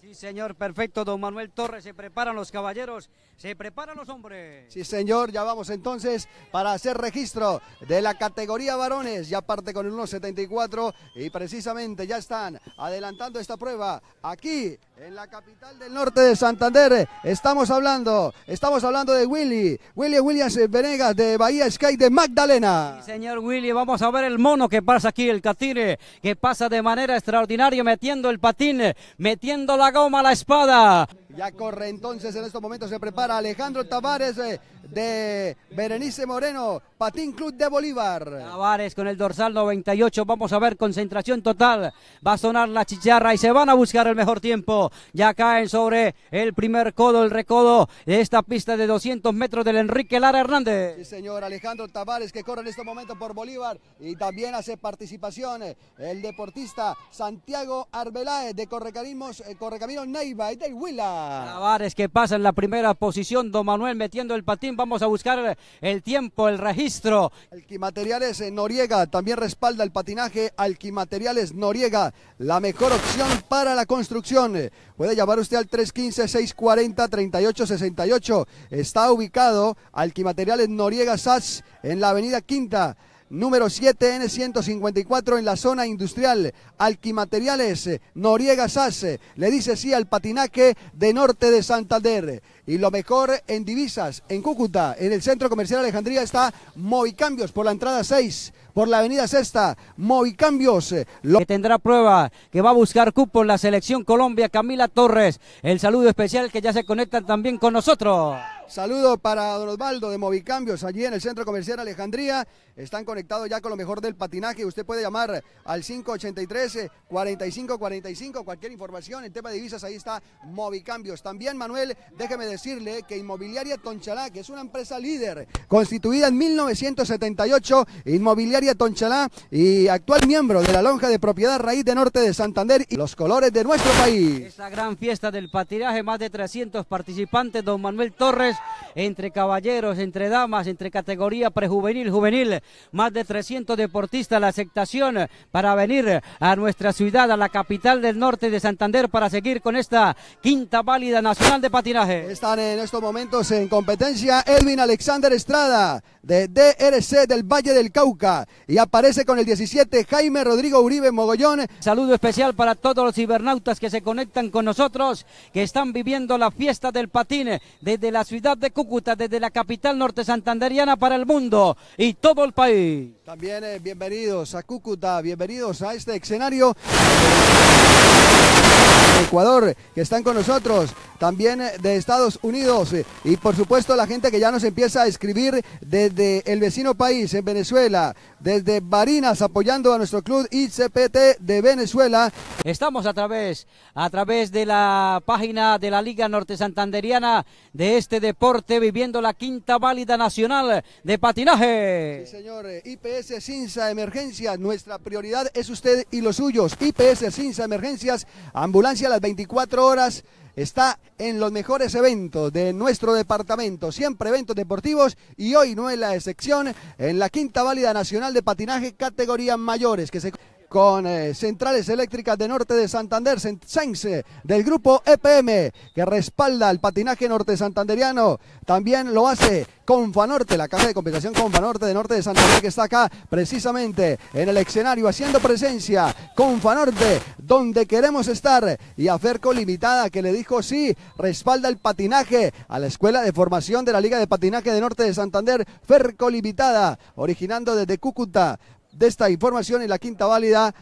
Sí, señor, perfecto, don Manuel Torres. Se preparan los caballeros, se preparan los hombres. Sí, señor, ya vamos entonces para hacer registro de la categoría varones. Ya parte con el 1.74 y precisamente ya están adelantando esta prueba aquí en la capital del norte de Santander. Estamos hablando, estamos hablando de Willy, Willy Williams Venegas de Bahía Sky de Magdalena. Sí, señor Willy, vamos a ver el mono que pasa aquí, el catire, que pasa de manera extraordinaria metiendo el patín, metiendo la goma la espada. Ya corre entonces en estos momentos, se prepara Alejandro Tavares eh, de Berenice Moreno, Patín Club de Bolívar. Tavares con el dorsal 98, vamos a ver concentración total, va a sonar la chicharra y se van a buscar el mejor tiempo. Ya caen sobre el primer codo, el recodo de esta pista de 200 metros del Enrique Lara Hernández. Sí señor, Alejandro Tavares que corre en estos momentos por Bolívar y también hace participación eh, el deportista Santiago Arbeláez de Correcaminos, eh, Correcaminos Neiva y de Huila. Tavares que pasa en la primera posición. Don Manuel metiendo el patín. Vamos a buscar el tiempo, el registro. Alquimateriales Noriega también respalda el patinaje. Alquimateriales Noriega, la mejor opción para la construcción. Puede llamar usted al 315-640-3868. Está ubicado Alquimateriales Noriega SAS en la avenida Quinta número 7 N154 en la zona industrial. Alquimateriales Noriega Sase, le dice sí al patinaje de norte de Santander. Y lo mejor en divisas, en Cúcuta, en el Centro Comercial Alejandría está Movicambios por la entrada 6, por la avenida Sexta, Movicambios. Eh, lo... Que tendrá prueba, que va a buscar cupo en la selección Colombia, Camila Torres. El saludo especial que ya se conectan también con nosotros. Saludo para Don Osvaldo de Movicambios, allí en el Centro Comercial Alejandría. Están conectados ya con lo mejor del patinaje. Usted puede llamar al 583-4545, cualquier información en tema de divisas, ahí está Movicambios. También, Manuel, déjeme decir decirle que Inmobiliaria Tonchalá, que es una empresa líder, constituida en 1978, Inmobiliaria Tonchalá y actual miembro de la lonja de propiedad raíz de norte de Santander y los colores de nuestro país. Esta gran fiesta del patinaje, más de 300 participantes, don Manuel Torres, entre caballeros, entre damas, entre categoría prejuvenil, juvenil, más de 300 deportistas, la aceptación para venir a nuestra ciudad, a la capital del norte de Santander, para seguir con esta quinta válida nacional de patinaje. Esta en estos momentos en competencia Elvin Alexander Estrada de DRC del Valle del Cauca y aparece con el 17 Jaime Rodrigo Uribe Mogollón. Saludo especial para todos los cibernautas que se conectan con nosotros, que están viviendo la fiesta del patín desde la ciudad de Cúcuta, desde la capital norte santanderiana para el mundo y todo el país. También eh, bienvenidos a Cúcuta, bienvenidos a este escenario. Ecuador que están con nosotros, también de Estados Unidos y por supuesto la gente que ya nos empieza a escribir desde el vecino país en Venezuela, desde Barinas apoyando a nuestro club ICPT de Venezuela. Estamos a través a través de la página de la Liga Norte Santanderiana de este deporte viviendo la quinta válida nacional de patinaje. Sí, señores, IPS Cinza Emergencias, nuestra prioridad es usted y los suyos. IPS Cinza Emergencias, ambulancia a las 24 horas está en los mejores eventos de nuestro departamento, siempre eventos deportivos y hoy no es la excepción en la quinta válida nacional de patinaje categoría mayores que se con eh, Centrales Eléctricas de Norte de Santander, Sense del grupo EPM, que respalda el patinaje norte santanderiano. También lo hace Confanorte, la caja de compensación Confanorte de Norte de Santander, que está acá precisamente en el escenario, haciendo presencia Confanorte, donde queremos estar. Y a Ferco Limitada, que le dijo sí, respalda el patinaje a la Escuela de Formación de la Liga de Patinaje de Norte de Santander, Ferco Limitada, originando desde Cúcuta de esta información en la quinta válida